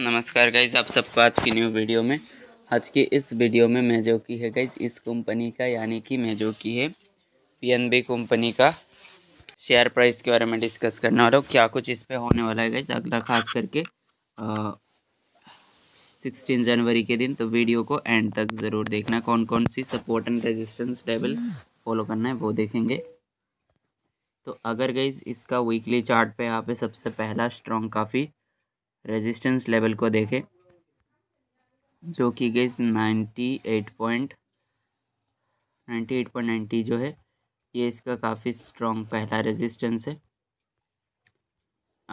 नमस्कार गाइज आप सबको आज की न्यू वीडियो में आज की इस वीडियो में मेजो की है गाइज इस कंपनी का यानी कि मेजो की है पीएनबी कंपनी का शेयर प्राइस के बारे में डिस्कस करने वाला हूँ क्या कुछ इस पर होने वाला है गाइज अगला खास करके सिक्सटीन जनवरी के दिन तो वीडियो को एंड तक ज़रूर देखना कौन कौन सी support and resistance level follow करना है वो देखेंगे तो अगर गाइज इसका वीकली चार्ट पे यहाँ पे सबसे पहला स्ट्रॉन्ग काफ़ी रेजिस्टेंस लेवल को देखें जो कि गई ninety eight point ninety eight point ninety जो है ये इसका काफ़ी स्ट्रॉन्ग पहला रेजिस्टेंस है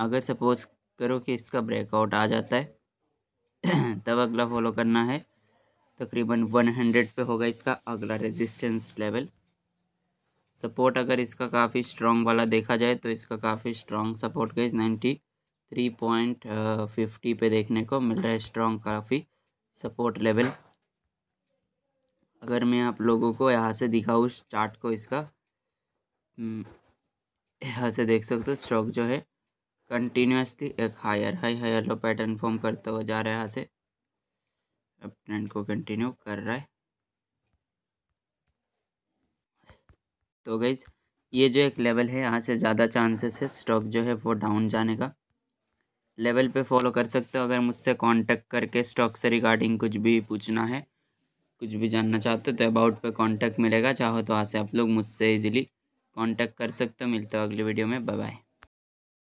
अगर सपोज करो कि इसका ब्रेकआउट आ जाता है तब अगला फॉलो करना है तकरीबन वन हंड्रेड पर होगा इसका अगला रेजिस्टेंस लेवल सपोर्ट अगर इसका काफ़ी स्ट्रॉन्ग वाला देखा जाए तो इसका काफ़ी स्ट्रॉन्ग सपोर्ट गई नाइन्टी थ्री पॉइंट फिफ्टी पे देखने को मिल रहा है स्ट्रॉन्ग काफ़ी सपोर्ट लेवल अगर मैं आप लोगों को यहाँ से दिखाऊँ उस चार्ट को इसका हम्म, यहाँ से देख सकते हो स्ट्रोक जो है कंटिन्यूसली एक higher high higher low pattern form करता हुआ जा रहा है यहाँ से अब ट्रेंड को कंटिन्यू कर रहा है तो गईज ये जो एक लेवल है यहाँ से ज़्यादा चांसेस है स्टॉक जो है वो डाउन जाने का लेवल पे फॉलो कर सकते हो अगर मुझसे कांटेक्ट करके स्टॉक से रिगार्डिंग कुछ भी पूछना है कुछ भी जानना चाहते हो तो अबाउट पे कांटेक्ट मिलेगा चाहो तो वहाँ से आप लोग मुझसे इजीली कांटेक्ट कर सकते हो मिलते हो अगली वीडियो में बाय बाय